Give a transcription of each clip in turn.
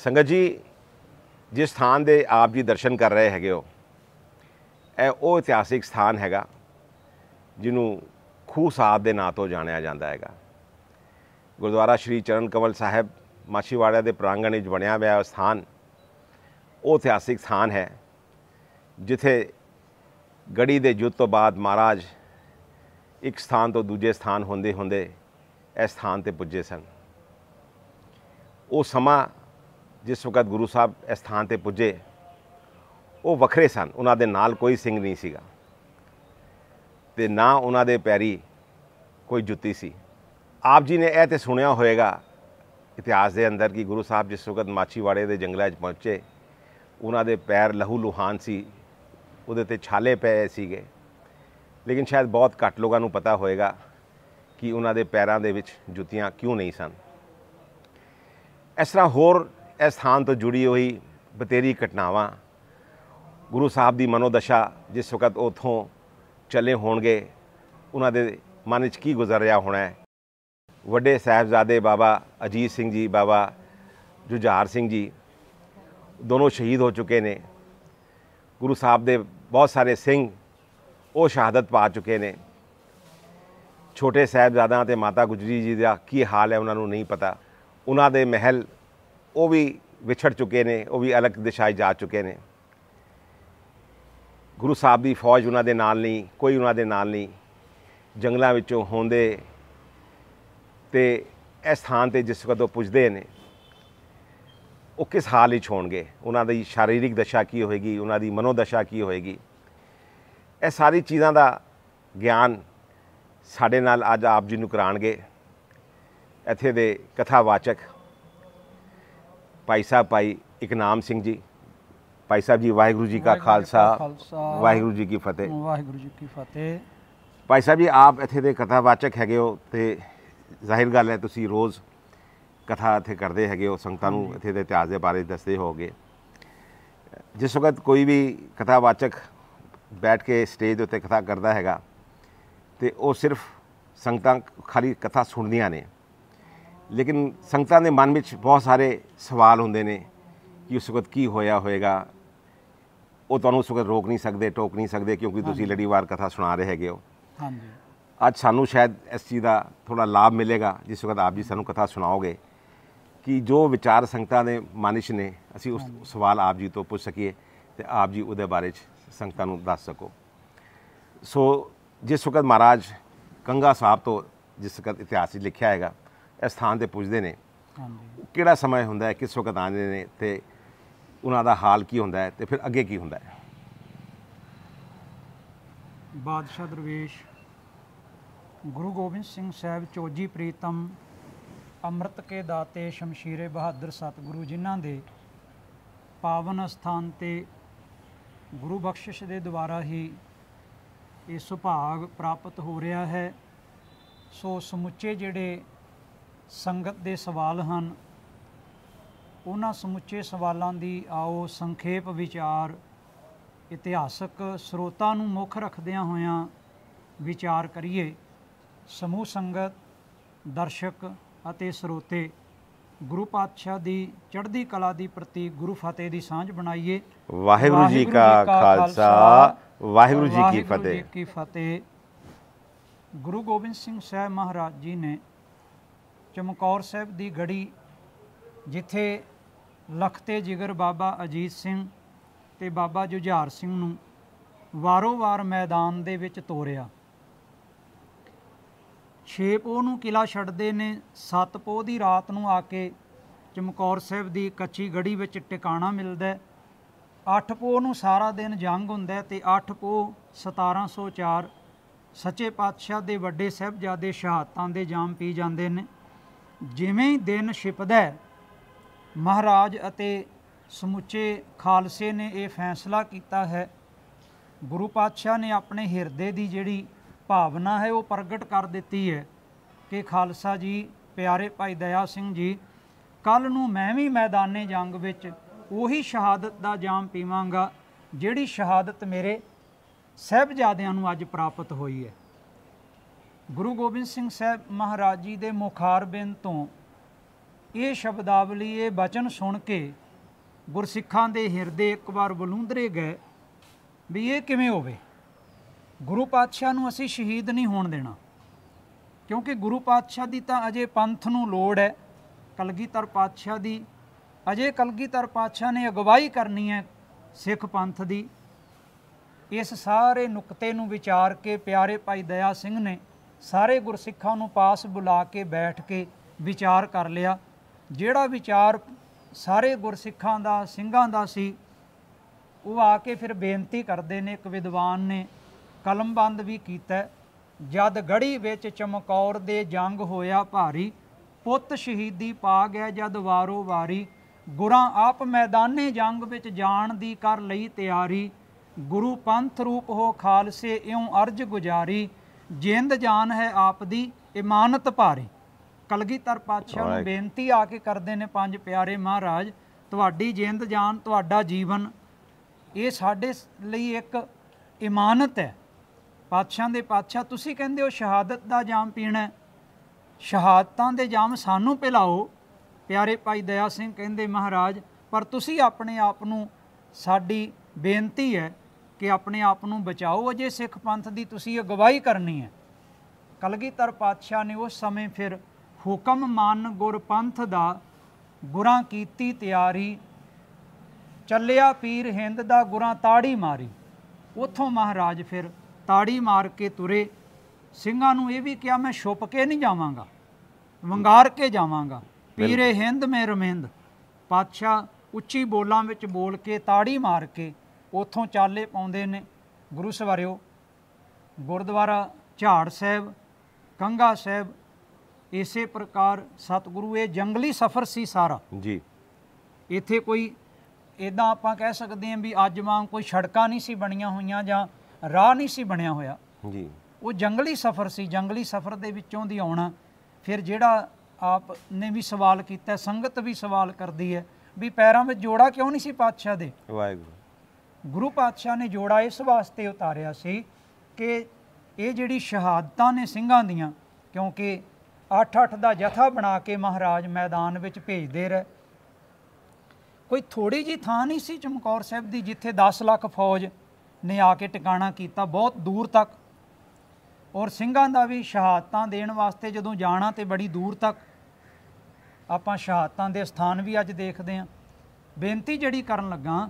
ਸੰਗਤ ਜੀ ਜਿਸ ਸਥਾਨ ਦੇ ਆਪ ਜੀ ਦਰਸ਼ਨ ਕਰ ਰਹੇ ਹੈਗੇ ਹੋ ਇਹ ਉਹ ਇਤਿਹਾਸਿਕ ਸਥਾਨ ਹੈਗਾ ਜਿਹਨੂੰ ਖੂ ਸਾਹਿਬ ਦੇ ਨਾਂ ਤੋਂ ਜਾਣਿਆ ਜਾਂਦਾ ਹੈਗਾ ਗੁਰਦੁਆਰਾ ਸ਼੍ਰੀ ਚਰਨ ਕਮਲ ਸਾਹਿਬ ਮਾਛੀਵਾੜਾ ਦੇ ਪ੍ਰਾਂਗਣ ਵਿੱਚ ਬਣਿਆ ਹੋਇਆ ਸਥਾਨ ਉਹ ਇਤਿਹਾਸਿਕ ਸਥਾਨ ਹੈ ਜਿੱਥੇ ਗੜੀ ਦੇ ਜੁੱਤ ਤੋਂ ਬਾਅਦ ਮਹਾਰਾਜ ਇੱਕ ਸਥਾਨ ਤੋਂ ਦੂਜੇ ਸਥਾਨ ਹੁੰਦੇ ਹੁੰਦੇ ਇਸ ਸਥਾਨ ਤੇ ਪੁੱਜੇ ਸਨ ਉਹ ਸਮਾਂ ਜਿਸ ਵਕਤ ਗੁਰੂ ਸਾਹਿਬ ਇਸ ਸਥਾਨ ਤੇ ਪੁੱਜੇ ਉਹ ਵੱਖਰੇ ਸਨ ਉਹਨਾਂ ਦੇ ਨਾਲ ਕੋਈ ਸਿੰਘ ਨਹੀਂ ਸੀਗਾ ਤੇ ਨਾ ਉਹਨਾਂ ਦੇ ਪੈਰੀ ਕੋਈ ਜੁੱਤੀ ਸੀ ਆਪ ਜੀ ਨੇ ਇਹ ਤੇ ਸੁਣਿਆ ਹੋਵੇਗਾ ਇਤਿਹਾਸ ਦੇ ਅੰਦਰ ਕਿ ਗੁਰੂ ਸਾਹਿਬ ਜਿਸ ਵਕਤ ਮਾਛੀਵਾੜੇ ਦੇ ਜੰਗਲਾਂ 'ਚ ਪਹੁੰਚੇ ਉਹਨਾਂ ਦੇ ਪੈਰ ਲਹੂ ਲੁਹਾਨ ਸੀ ਉਹਦੇ ਤੇ ਛਾਲੇ ਪਏ ਸੀਗੇ ਲੇਕਿਨ ਸ਼ਾਇਦ ਬਹੁਤ ਘੱਟ ਲੋਕਾਂ ਨੂੰ ਪਤਾ ਹੋਵੇਗਾ ਕਿ ਉਹਨਾਂ ਦੇ ਪੈਰਾਂ ਦੇ ਵਿੱਚ ਜੁੱਤੀਆਂ ਕਿਉਂ ਨਹੀਂ ਸਨ ਇਸ ਤਰ੍ਹਾਂ ਹੋਰ ਇਸ ਸਥਾਨ ਤੋਂ ਜੁੜੀ ਹੋਈ ਬਤੇਰੀ ਘਟਨਾਵਾਂ ਗੁਰੂ ਸਾਹਿਬ ਦੀ ਮਨੋਦਸ਼ਾ ਜਿਸ ਵਕਤ ਉਥੋਂ ਚਲੇ ਹੋਣਗੇ ਉਹਨਾਂ ਦੇ ਮਨ ਵਿੱਚ ਕੀ ਗੁਜ਼ਰ ਰਿਹਾ ਹੋਣਾ ਹੈ ਵੱਡੇ ਸਹਿਬਜ਼ਾਦੇ ਬਾਬਾ ਅਜੀਤ ਸਿੰਘ ਜੀ ਬਾਬਾ ਜੁਝਾਰ ਸਿੰਘ ਜੀ ਦੋਨੋਂ ਸ਼ਹੀਦ ਹੋ ਚੁੱਕੇ ਨੇ ਗੁਰੂ ਸਾਹਿਬ ਦੇ ਬਹੁਤ ਸਾਰੇ ਸਿੰਘ ਉਹ ਸ਼ਹਾਦਤ ਪਾ ਚੁੱਕੇ ਨੇ ਛੋਟੇ ਸਹਿਬਜ਼ਾਦਿਆਂ ਤੇ ਮਾਤਾ ਗੁਜਰੀ ਜੀ ਦਾ ਕੀ ਹਾਲ ਹੈ ਉਹਨਾਂ ਨੂੰ ਨਹੀਂ ਪਤਾ ਉਹਨਾਂ ਦੇ ਮਹਿਲ ਉਹ ਵੀ ਵਿਛੜ ਚੁੱਕੇ ਨੇ ਉਹ ਵੀ ਅਲੱਗ ਦਿਸ਼ਾਏ ਜਾ ਚੁੱਕੇ ਨੇ ਗੁਰੂ ਸਾਹਿਬ ਦੀ ਫੌਜ ਉਹਨਾਂ ਦੇ ਨਾਲ ਨਹੀਂ ਕੋਈ ਉਹਨਾਂ ਦੇ ਨਾਲ ਨਹੀਂ ਜੰਗਲਾਂ ਵਿੱਚੋਂ ਹੁੰਦੇ ਤੇ ਇਸ ਥਾਂ ਤੇ ਜਿਸ ਕਦੋਂ ਪੁੱਜਦੇ ਨੇ ਉਹ ਕਿਸ ਹਾਲ ਵਿੱਚ ਹੋਣਗੇ ਉਹਨਾਂ ਦੀ ਸ਼ਾਰੀਰਿਕ ਦਸ਼ਾ ਕੀ ਹੋਏਗੀ ਉਹਨਾਂ ਦੀ ਮਨੋਦਸ਼ਾ ਕੀ ਹੋਏਗੀ ਇਹ ਸਾਰੀ ਚੀਜ਼ਾਂ ਦਾ ਗਿਆਨ ਸਾਡੇ ਨਾਲ ਅੱਜ ਆਪ ਜੀ ਨੂੰ ਕਰਾਣਗੇ ਇੱਥੇ ਦੇ ਕਥਾਵਾਚਕ ਭਾਈ ਸਾਹਿਬ ਭਾਈ ਇਕਨਾਮ ਸਿੰਘ ਜੀ ਭਾਈ ਸਾਹਿਬ ਜੀ ਵਾਹਿਗੁਰੂ ਜੀ ਕਾ ਖਾਲਸਾ ਵਾਹਿਗੁਰੂ ਜੀ ਕੀ ਫਤਿਹ ਵਾਹਿਗੁਰੂ ਜੀ ਕੀ ਫਤਿਹ ਭਾਈ ਸਾਹਿਬ ਜੀ ਆਪ ਇੱਥੇ ਦੇ ਕਥਾਵਾਚਕ ਹੈਗੇ ਹੋ ਤੇ ਜ਼ਾਹਿਰ ਗੱਲ ਹੈ ਤੁਸੀਂ ਰੋਜ਼ ਕਥਾ ਇੱਥੇ ਕਰਦੇ ਹੈਗੇ ਹੋ ਸੰਗਤਾਂ ਨੂੰ ਇੱਥੇ ਦੇ ਇਤਿਹਾਸ ਦੇ ਬਾਰੇ ਦੱਸਦੇ ਹੋਗੇ ਜਿਸ ਵਕਤ ਕੋਈ ਵੀ ਕਥਾਵਾਚਕ ਬੈਠ ਕੇ ਸਟੇਜ ਉੱਤੇ ਕਥਾ ਕਰਦਾ ਹੈਗਾ ਤੇ ਉਹ ਸਿਰਫ ਸੰਗਤਾਂ ਖਾਲੀ ਕਥਾ ਸੁਣਦੀਆਂ ਨੇ ਲੇਕਿਨ ਸੰਗਤਾਂ ਦੇ ਮਨ ਵਿੱਚ ਬਹੁਤ ਸਾਰੇ ਸਵਾਲ ਹੁੰਦੇ ਨੇ ਕਿ ਉਸ ਵਕਤ ਕੀ ਹੋਇਆ ਹੋਵੇਗਾ ਉਹ ਤੁਹਾਨੂੰ ਉਸ ਵਕਤ ਰੋਕ ਨਹੀਂ ਸਕਦੇ ਟੋਕ ਨਹੀਂ ਸਕਦੇ ਕਿਉਂਕਿ ਤੁਸੀਂ ਲੜੀਵਾਰ ਕਥਾ ਸੁਣਾ ਰਹੇ ਹੈਗੇ ਹੋ ਹਾਂਜੀ ਅੱਜ ਸਾਨੂੰ ਸ਼ਾਇਦ ਇਸ ਚੀਜ਼ ਦਾ ਥੋੜਾ ਲਾਭ ਮਿਲੇਗਾ ਜਿਸ ਵਕਤ ਆਪ ਜੀ ਸਾਨੂੰ ਕਥਾ ਸੁਣਾਓਗੇ ਕਿ ਜੋ ਵਿਚਾਰ ਸੰਗਤਾਂ ਦੇ ਮਾਨਿਸ਼ ਨੇ ਅਸੀਂ ਉਸ ਸਵਾਲ ਆਪ ਜੀ ਤੋਂ ਪੁੱਛ ਸਕੀਏ ਤੇ ਆਪ ਜੀ ਉਹਦੇ ਬਾਰੇ ਚ ਸੰਗਤਾਂ ਨੂੰ ਦੱਸ ਸਕੋ ਸੋ ਜਿਸ ਵਕਤ ਮਹਾਰਾਜ ਕੰਗਾ ਸਾਹਿਬ ਤੋਂ ਜਿਸ ਵਕਤ ਇਤਿਹਾਸ ਵਿੱਚ ਲਿਖਿਆ ਹੈਗਾ ਇਸ ਥਾਂ ਤੇ ਪੁੱਜਦੇ ਨੇ ਹਾਂਜੀ ਕਿਹੜਾ ਸਮਾਂ ਹੁੰਦਾ ਹੈ ਕਿਸ ਵਕਤ ਆਉਂਦੇ ਨੇ ਤੇ ਉਹਨਾਂ ਦਾ ਹਾਲ ਕੀ ਹੁੰਦਾ ਹੈ ਤੇ ਫਿਰ ਅੱਗੇ ਕੀ ਹੁੰਦਾ ਹੈ ਬਾਦਸ਼ਾਹ ਦਰਵੇਸ਼ ਗੁਰੂ ਗੋਬਿੰਦ ਸਿੰਘ ਸਾਹਿਬ ਚੋਜੀ ਪ੍ਰੀਤਮ ਅੰਮ੍ਰਿਤ ਕੇ ਦਾਤੇ ਸ਼ਮਸ਼ੀਰੇ ਬਹਾਦਰ ਸਤਿਗੁਰੂ ਜਿਨ੍ਹਾਂ ਦੇ ਪਾਵਨ ਸਥਾਨ ਤੇ ਗੁਰੂ ਬਖਸ਼ਿਸ਼ ਦੇ ਦੁਆਰਾ ਹੀ ਇਹ ਸੁਭਾਗ ਪ੍ਰਾਪਤ ਹੋ ਰਿਹਾ ਹੈ ਸੋ ਸਮੁੱਚੇ ਜਿਹੜੇ ਸੰਗਤ ਦੇ ਸਵਾਲ ਹਨ ਉਹਨਾਂ ਸਮੁੱਚੇ ਸਵਾਲਾਂ ਦੀ ਆਓ ਸੰਖੇਪ ਵਿਚਾਰ ਇਤਿਹਾਸਕ ਸਰੋਤਾਂ ਨੂੰ ਮੁੱਖ ਰੱਖਦਿਆਂ ਹੋਇਆਂ ਵਿਚਾਰ ਕਰੀਏ ਸਮੂਹ ਸੰਗਤ ਦਰਸ਼ਕ ਅਤੇ ਸਰੋਤੇ ਗੁਰੂ ਪਾਤਸ਼ਾਹ ਦੀ ਚੜ੍ਹਦੀ ਕਲਾ ਦੀ ਪ੍ਰਤੀ ਗੁਰੂ ਫਤਿਹ ਦੀ ਸਾਂਝ ਬਣਾਈਏ ਵਾਹਿਗੁਰੂ ਜੀ ਕਾ ਖਾਲਸਾ ਵਾਹਿਗੁਰੂ ਜੀ ਕੀ ਫਤਿਹ ਗੁਰੂ ਗੋਬਿੰਦ ਸਿੰਘ ਸਾਹਿਬ ਮਹਾਰਾਜ ਜੀ ਨੇ ਚਮਕੌਰ ਸਾਹਿਬ ਦੀ ਗੜੀ ਜਿੱਥੇ ਲਖਤੇ ਜਿਗਰ ਬਾਬਾ ਅਜੀਤ ਸਿੰਘ ਤੇ ਬਾਬਾ ਜੁਝਾਰ ਸਿੰਘ ਨੂੰ ਵਾਰੋ-ਵਾਰ ਮੈਦਾਨ ਦੇ ਵਿੱਚ ਤੋਰਿਆ ਪੋ ਨੂੰ ਕਿਲਾ ਛੱਡਦੇ ਨੇ ਪੋ ਦੀ ਰਾਤ ਨੂੰ ਆ ਕੇ ਚਮਕੌਰ ਸਾਹਿਬ ਦੀ ਕੱਚੀ ਗੜੀ ਵਿੱਚ ਟਿਕਾਣਾ ਮਿਲਦਾ ਪੋ ਨੂੰ ਸਾਰਾ ਦਿਨ ਜੰਗ ਹੁੰਦਾ ਤੇ ਪੋ 1704 ਸੱਚੇ ਪਾਤਸ਼ਾਹ ਦੇ ਵੱਡੇ ਸਹਿਬਜ਼ਾਦੇ ਸ਼ਹਾਦਤਾਂ ਦੇ ਜਾਮ ਪੀ ਜਾਂਦੇ ਨੇ ਜਿਵੇਂ ਹੀ ਦਿਨ ਛਿਪਦਾ ਮਹਾਰਾਜ ਅਤੇ ਸਮੁੱਚੇ ਖਾਲਸੇ ਨੇ ਇਹ ਫੈਸਲਾ ਕੀਤਾ ਹੈ ਗੁਰੂ ਪਾਤਸ਼ਾਹ ਨੇ ਆਪਣੇ ਹਿਰਦੇ ਦੀ ਜਿਹੜੀ ਭਾਵਨਾ ਹੈ ਉਹ ਪ੍ਰਗਟ ਕਰ ਦਿੱਤੀ ਹੈ ਕਿ ਖਾਲਸਾ ਜੀ ਪਿਆਰੇ ਭਾਈ ਦਇਆ ਸਿੰਘ ਜੀ ਕੱਲ ਨੂੰ ਮੈਂ ਵੀ ਮੈਦਾਨੇ ਜੰਗ ਵਿੱਚ ਉਹੀ ਸ਼ਹਾਦਤ ਦਾ ਜਾਮ ਪੀਵਾਂਗਾ ਜਿਹੜੀ ਸ਼ਹਾਦਤ ਮੇਰੇ ਸਹਿਬਜ਼ਾਦਿਆਂ ਨੂੰ ਅੱਜ ਪ੍ਰਾਪਤ ਹੋਈ ਹੈ ਗੁਰੂ ਗੋਬਿੰਦ ਸਿੰਘ ਸਾਹਿਬ ਮਹਾਰਾਜ ਜੀ ਦੇ ਮੁਖਾਰਬਿੰਦ ਤੋਂ ਇਹ ਸ਼ਬਦਾਵਲੀ ਇਹ ਬਚਨ ਸੁਣ ਕੇ ਗੁਰਸਿੱਖਾਂ ਦੇ ਹਿਰਦੇ ਇੱਕ ਵਾਰ ਬਲੂੰਦਰੇ ਗਏ ਵੀ ਇਹ ਕਿਵੇਂ ਹੋਵੇ ਗੁਰੂ ਪਾਤਸ਼ਾਹ ਨੂੰ ਅਸੀਂ ਸ਼ਹੀਦ ਨਹੀਂ ਹੋਣ ਦੇਣਾ ਕਿਉਂਕਿ ਗੁਰੂ ਪਾਤਸ਼ਾਹ ਦੀ ਤਾਂ ਅਜੇ ਪੰਥ ਨੂੰ ਲੋੜ ਹੈ ਕਲਗੀਧਰ ਪਾਤਸ਼ਾਹ ਦੀ ਅਜੇ ਕਲਗੀਧਰ ਪਾਤਸ਼ਾਹ ਨੇ ਅਗਵਾਈ ਕਰਨੀ ਹੈ ਸਿੱਖ ਪੰਥ ਦੀ ਇਸ ਸਾਰੇ ਨੁਕਤੇ ਨੂੰ ਵਿਚਾਰ ਕੇ ਪਿਆਰੇ ਭਾਈ ਦਇਆ ਸਿੰਘ ਨੇ ਸਾਰੇ ਗੁਰਸਿੱਖਾਂ ਨੂੰ ਪਾਸ ਬੁਲਾ ਕੇ ਬੈਠ ਕੇ ਵਿਚਾਰ ਕਰ ਲਿਆ ਜਿਹੜਾ ਵਿਚਾਰ ਸਾਰੇ ਗੁਰਸਿੱਖਾਂ ਦਾ ਸਿੰਘਾਂ ਦਾ ਸੀ ਉਹ ਆ ਕੇ ਫਿਰ ਬੇਨਤੀ ਕਰਦੇ ਨੇ ਇੱਕ ਵਿਦਵਾਨ ਨੇ ਕਲਮਬੰਦ ਵੀ ਕੀਤਾ ਜਦ ਗੜੀ ਵਿੱਚ ਚਮਕੌਰ ਦੇ ਜੰਗ ਹੋਇਆ ਭਾਰੀ ਪੁੱਤ ਸ਼ਹੀਦੀ ਪਾ ਗਿਆ ਜਦ ਵਾਰੋ ਵਾਰੀ ਗੁਰਾਂ ਆਪ ਮੈਦਾਨੇ ਜੰਗ ਵਿੱਚ ਜਾਣ ਦੀ ਕਰ ਲਈ ਤਿਆਰੀ ਗੁਰੂ ਪੰਥ ਰੂਪ ਹੋ ਖਾਲਸੇ ਇਉਂ ਅਰਜ ਗੁਜਾਰੀ ਜਿੰਦ ਜਾਨ ਹੈ ਆਪ ਦੀ ਇਮਾਨਤ ਭਾਰੀ ਕਲਗੀਧਰ ਪਾਤਸ਼ਾਹ ਨੂੰ ਬੇਨਤੀ ਆ ਕੇ ਕਰਦੇ ਨੇ ਪੰਜ ਪਿਆਰੇ ਮਹਾਰਾਜ ਤੁਹਾਡੀ ਜਿੰਦ ਜਾਨ ਤੁਹਾਡਾ ਜੀਵਨ ਇਹ ਸਾਡੇ ਲਈ ਇੱਕ ਇਮਾਨਤ ਹੈ ਪਾਤਸ਼ਾਹ ਦੇ ਪਾਤਸ਼ਾਹ ਤੁਸੀਂ ਕਹਿੰਦੇ ਹੋ ਸ਼ਹਾਦਤ ਦਾ ਜਾਮ ਪੀਣਾ ਸ਼ਹਾਦਤਾਂ ਦੇ ਜਾਮ ਸਾਨੂੰ ਪਿਲਾਓ ਪਿਆਰੇ ਭਾਈ ਦਇਆ ਸਿੰਘ ਕਹਿੰਦੇ ਮਹਾਰਾਜ ਪਰ ਤੁਸੀਂ ਆਪਣੇ ਆਪ ਨੂੰ ਸਾਡੀ ਬੇਨਤੀ ਹੈ ਕਿ ਆਪਣੇ ਆਪ ਨੂੰ ਬਚਾਓ ਅਜੇ ਸਿੱਖ ਪੰਥ ਦੀ ਤੁਸੀਂ ਅਗਵਾਈ ਕਰਨੀ ਹੈ ਕਲਗੀਧਰ ਪਾਤਸ਼ਾਹ ਨੇ ਉਸ ਸਮੇਂ ਫਿਰ ਹੁਕਮ ਮੰਨ ਗੁਰ ਪੰਥ ਦਾ ਗੁਰਾਂ ਕੀਤੀ ਤਿਆਰੀ ਚੱਲਿਆ ਪੀਰ ਹਿੰਦ ਦਾ ਗੁਰਾਂ ਤਾੜੀ ਮਾਰੀ ਉਥੋਂ ਮਹਾਰਾਜ ਫਿਰ ਤਾੜੀ ਮਾਰ ਕੇ ਤੁਰੇ ਸਿੰਘਾਂ ਨੂੰ ਇਹ ਵੀ ਕਿਹਾ ਮੈਂ ਛੁਪ ਕੇ ਨਹੀਂ ਜਾਵਾਂਗਾ ਵੰਗਾਰ ਕੇ ਜਾਵਾਂਗਾ ਪੀਰੇ ਹਿੰਦ ਮੇ ਰਮਿੰਦ ਪਾਤਸ਼ਾਹ ਉੱਚੀ ਬੋਲਾਂ ਵਿੱਚ ਬੋਲ ਕੇ ਤਾੜੀ ਮਾਰ ਕੇ ਉਥੋਂ ਚਾਲੇ ਪਾਉਂਦੇ ਨੇ ਗੁਰੂ ਸਵਾਰਿਓ ਗੁਰਦੁਆਰਾ ਝਾੜ ਸਾਹਿਬ ਕੰਗਾ ਸਾਹਿਬ ਇਸੇ ਪ੍ਰਕਾਰ ਸਤਿਗੁਰੂ ਇਹ ਜੰਗਲੀ ਸਫ਼ਰ ਸੀ ਸਾਰਾ ਜੀ ਇੱਥੇ ਕੋਈ ਇਦਾਂ ਆਪਾਂ ਕਹਿ ਸਕਦੇ ਹਾਂ ਵੀ ਅੱਜ ਵਾਂਗ ਕੋਈ ਸੜਕਾਂ ਨਹੀਂ ਸੀ ਬਣੀਆਂ ਹੋਈਆਂ ਜਾਂ ਰਾਹ ਨਹੀਂ ਸੀ ਬਣਿਆ ਹੋਇਆ ਜੀ ਉਹ ਜੰਗਲੀ ਸਫ਼ਰ ਸੀ ਜੰਗਲੀ ਸਫ਼ਰ ਦੇ ਵਿੱਚੋਂ ਦੀ ਆਉਣਾ ਫਿਰ ਜਿਹੜਾ ਆਪ ਨੇ ਵੀ ਸਵਾਲ ਕੀਤਾ ਸੰਗਤ ਵੀ ਸਵਾਲ ਕਰਦੀ ਹੈ ਵੀ ਪੈਰਾਂ ਵਿੱਚ ਜੋੜਾ ਕਿਉਂ ਨਹੀਂ ਸੀ ਪਾਤਸ਼ਾਹ ਦੇ ਵਾਹਿਗੁਰੂ ਗੁਰੂ ਪਾਤਸ਼ਾਹ ਨੇ ਜੋੜਾ ਇਸ ਵਾਸਤੇ ਉਤਾਰਿਆ ਸੀ ਕਿ ਇਹ ਜਿਹੜੀ ਸ਼ਹਾਦਤਾਂ ਨੇ ਸਿੰਘਾਂ ਦੀਆਂ ਕਿਉਂਕਿ 8-8 ਦਾ ਜਥਾ ਬਣਾ ਕੇ ਮਹਾਰਾਜ ਮੈਦਾਨ ਵਿੱਚ ਭੇਜਦੇ ਰਹੇ ਕੋਈ ਥੋੜੀ ਜੀ ਥਾਂ ਨਹੀਂ ਸੀ ਚਮਕੌਰ ਸਾਹਿਬ ਦੀ ਜਿੱਥੇ 10 ਲੱਖ ਫੌਜ ਨੇ ਆ ਕੇ ਟਿਕਾਣਾ ਕੀਤਾ ਬਹੁਤ ਦੂਰ ਤੱਕ ਔਰ ਸਿੰਘਾਂ ਦਾ ਵੀ ਸ਼ਹਾਦਤਾਂ ਦੇਣ ਵਾਸਤੇ ਜਦੋਂ ਜਾਣਾ ਤੇ ਬੜੀ ਦੂਰ ਤੱਕ ਆਪਾਂ ਸ਼ਹਾਦਤਾਂ ਦੇ ਸਥਾਨ ਵੀ ਅੱਜ ਦੇਖਦੇ ਆਂ ਬੇਨਤੀ ਜਿਹੜੀ ਕਰਨ ਲੱਗਾ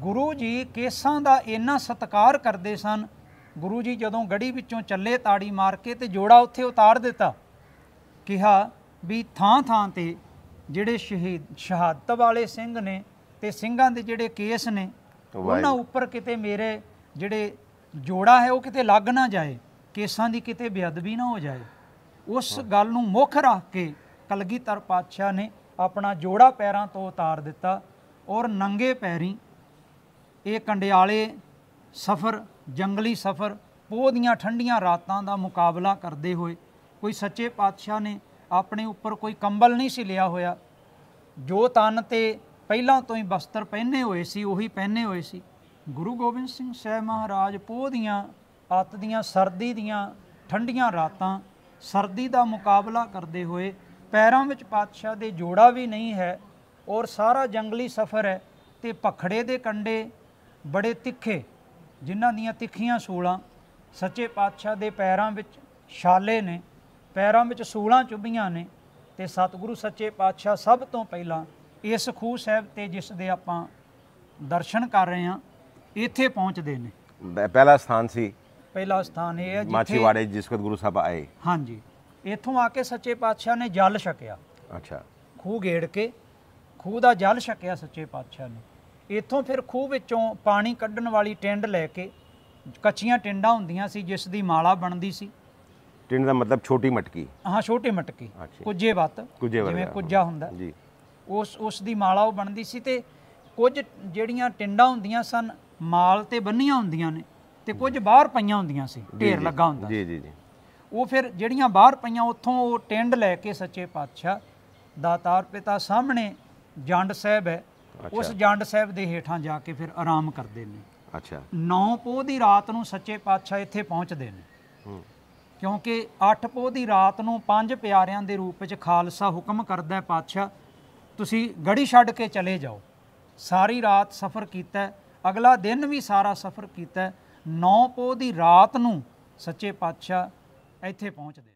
ਗੁਰੂ ਜੀ ਕੇਸਾਂ ਦਾ ਇੰਨਾ ਸਤਕਾਰ ਕਰਦੇ ਸਨ ਗੁਰੂ ਜੀ ਜਦੋਂ ਗੜੀ ਵਿੱਚੋਂ ਚੱਲੇ ਤਾੜੀ ਮਾਰ ਕੇ ਤੇ ਜੋੜਾ ਉੱਥੇ ਉਤਾਰ ਦਿੱਤਾ ਕਿਹਾ ਵੀ ਥਾਂ ਥਾਂ ਤੇ ਜਿਹੜੇ ਸ਼ਹੀਦ ਸ਼ਹਾਦਤ ਵਾਲੇ ਸਿੰਘ ਨੇ ਤੇ ਸਿੰਘਾਂ ਦੇ ਜਿਹੜੇ ਕੇਸ ਨੇ ਉਹਨਾਂ ਉੱਪਰ ਕਿਤੇ ਮੇਰੇ ਜਿਹੜੇ ਜੋੜਾ ਹੈ ਉਹ ਕਿਤੇ ਲੱਗ ਨਾ ਜਾਏ ਕੇਸਾਂ ਦੀ ਕਿਤੇ ਬੇਅਦਬੀ ਨਾ ਹੋ ਜਾਏ ਉਸ ਗੱਲ ਨੂੰ ਮੁੱਖ ਰੱਖ ਕੇ ਕਲਗੀਧਰ ਪਾਤਸ਼ਾਹ ਨੇ ਆਪਣਾ ਜੋੜਾ ਪੈਰਾਂ ਤੋਂ ਉਤਾਰ ਦਿੱਤਾ ਔਰ ਨੰਗੇ ਪੈਰੀ ਇਹ ਕੰਡਿਆਲੇ ਸਫ਼ਰ ਜੰਗਲੀ ਸਫ਼ਰ ਪੋਹ ਦੀਆਂ ਠੰਡੀਆਂ ਰਾਤਾਂ ਦਾ ਮੁਕਾਬਲਾ ਕਰਦੇ ਹੋਏ ਕੋਈ ਸੱਚੇ ਪਾਤਸ਼ਾਹ ਨੇ ਆਪਣੇ ਉੱਪਰ ਕੋਈ ਕੰਬਲ ਨਹੀਂ ਸੀ ਲਿਆ ਹੋਇਆ ਜੋ ਤਨ ਤੇ ਪਹਿਲਾਂ ਤੋਂ ਹੀ ਬਸਤਰ ਪਹਿਨੇ ਹੋਏ ਸੀ ਉਹੀ ਪਹਿਨੇ ਹੋਏ ਸੀ ਗੁਰੂ ਗੋਬਿੰਦ ਸਿੰਘ ਸਾਹਿਬ ਮਹਾਰਾਜ ਪੋਹ ਦੀਆਂ ਅੱਤ ਦੀਆਂ ਸਰਦੀ ਦੀਆਂ ਠੰਡੀਆਂ ਰਾਤਾਂ ਸਰਦੀ ਦਾ ਮੁਕਾਬਲਾ ਕਰਦੇ ਹੋਏ ਪੈਰਾਂ ਵਿੱਚ ਪਾਤਸ਼ਾਹ ਦੇ ਜੋੜਾ ਵੀ ਨਹੀਂ ਹੈ ਔਰ ਸਾਰਾ ਜੰਗਲੀ ਸਫ਼ਰ ਹੈ ਤੇ ਪਖੜੇ ਦੇ ਕੰਡੇ ਬੜੇ ਤਿੱਖੇ ਜਿਨ੍ਹਾਂ ਦੀਆਂ ਤਿੱਖੀਆਂ ਸੂਲਾਂ ਸੱਚੇ ਪਾਤਸ਼ਾਹ ਦੇ ਪੈਰਾਂ ਵਿੱਚ ਛਾਲੇ ਨੇ ਪੈਰਾਂ ਵਿੱਚ ਸੂਲਾਂ ਚੁੱਭੀਆਂ ਨੇ ਤੇ ਸਤਿਗੁਰੂ ਸੱਚੇ ਪਾਤਸ਼ਾਹ ਸਭ ਤੋਂ ਪਹਿਲਾਂ ਇਸ ਖੂਹ ਸਾਹਿਬ ਤੇ ਜਿਸ ਦੇ ਆਪਾਂ ਦਰਸ਼ਨ ਕਰ ਰਹੇ ਹਾਂ ਇੱਥੇ ਪਹੁੰਚਦੇ ਨੇ ਪਹਿਲਾ ਸਥਾਨ ਸੀ ਪਹਿਲਾ ਸਥਾਨ ਇਹ ਹੈ ਜਿੱਥੇ ਮਾਛੀਵਾੜੇ ਜਿਸਕਤ ਗੁਰੂ ਸਾਹਿਬ ਆਏ ਹਾਂਜੀ ਇੱਥੋਂ ਆ ਕੇ ਸੱਚੇ ਪਾਤਸ਼ਾਹ ਨੇ ਜਲ ਛਕਿਆ ਅੱਛਾ ਖੂਹ ਗੇੜ ਕੇ ਖੂਹ ਦਾ ਜਲ ਛਕਿਆ ਸੱਚੇ ਪਾਤਸ਼ਾਹ ਨੇ ਇੱਥੋਂ ਫਿਰ ਖੂਹ ਵਿੱਚੋਂ ਪਾਣੀ ਕੱਢਣ ਵਾਲੀ ਟਿੰਡ ਲੈ ਕੇ ਕੱਚੀਆਂ ਟਿੰਡਾਂ ਹੁੰਦੀਆਂ ਸੀ ਜਿਸ ਦੀ ਮਾਲਾ ਬਣਦੀ ਸੀ ਟਿੰਡ ਦਾ ਮਤਲਬ ਛੋਟੀ ਮਟਕੀ ਹਾਂ ਛੋਟੀ ਮਟਕੀ ਕੁਝੇ ਵੱਤ ਜਿਵੇਂ ਕੁਝਾ ਹੁੰਦਾ ਜੀ ਉਸ ਉਸ ਦੀ ਮਾਲਾ ਉਹ ਬਣਦੀ ਸੀ ਤੇ ਕੁਝ ਜਿਹੜੀਆਂ ਟਿੰਡਾਂ ਹੁੰਦੀਆਂ ਸਨ ਮਾਲ ਤੇ ਬੰਨੀਆਂ ਹੁੰਦੀਆਂ ਨੇ ਤੇ ਕੁਝ ਬਾਹਰ ਪਈਆਂ ਹੁੰਦੀਆਂ ਸੀ ਢੇਰ ਲੱਗਾ ਹੁੰਦਾ ਜੀ ਜੀ ਜੀ ਉਹ ਫਿਰ ਜਿਹੜੀਆਂ ਬਾਹਰ ਪਈਆਂ ਉੱਥੋਂ ਉਹ ਟਿੰਡ ਲੈ ਕੇ ਸੱਚੇ ਪਾਤਸ਼ਾਹ ਦਾਤਾਰ ਪਿਤਾ ਸਾਹਮਣੇ ਜੰਡ ਸਾਹਿਬ ਹੈ ਉਸ ਜੰਡ ਸਾਹਿਬ ਦੇ ਹੇਠਾਂ ਜਾ ਕੇ ਫਿਰ ਆਰਾਮ ਕਰਦੇ ਨੇ ਅੱਛਾ 9 ਪੋਹ ਦੀ ਰਾਤ ਨੂੰ ਸੱਚੇ ਪਾਤਸ਼ਾਹ ਇੱਥੇ ਪਹੁੰਚਦੇ ਨੇ ਕਿਉਂਕਿ 8 ਪੋਹ ਦੀ ਰਾਤ ਨੂੰ ਪੰਜ ਪਿਆਰਿਆਂ ਦੇ ਰੂਪ ਵਿੱਚ ਖਾਲਸਾ ਹੁਕਮ ਕਰਦਾ ਹੈ ਪਾਤਸ਼ਾਹ ਤੁਸੀਂ ਗੜੀ ਛੱਡ ਕੇ ਚਲੇ ਜਾਓ ਸਾਰੀ ਰਾਤ ਸਫ਼ਰ ਕੀਤਾ ਅਗਲਾ ਦਿਨ ਵੀ ਸਾਰਾ ਸਫ਼ਰ ਕੀਤਾ 9 ਪੋਹ ਦੀ ਰਾਤ ਨੂੰ ਸੱਚੇ ਪਾਤਸ਼ਾਹ ਇੱਥੇ ਪਹੁੰਚਦੇ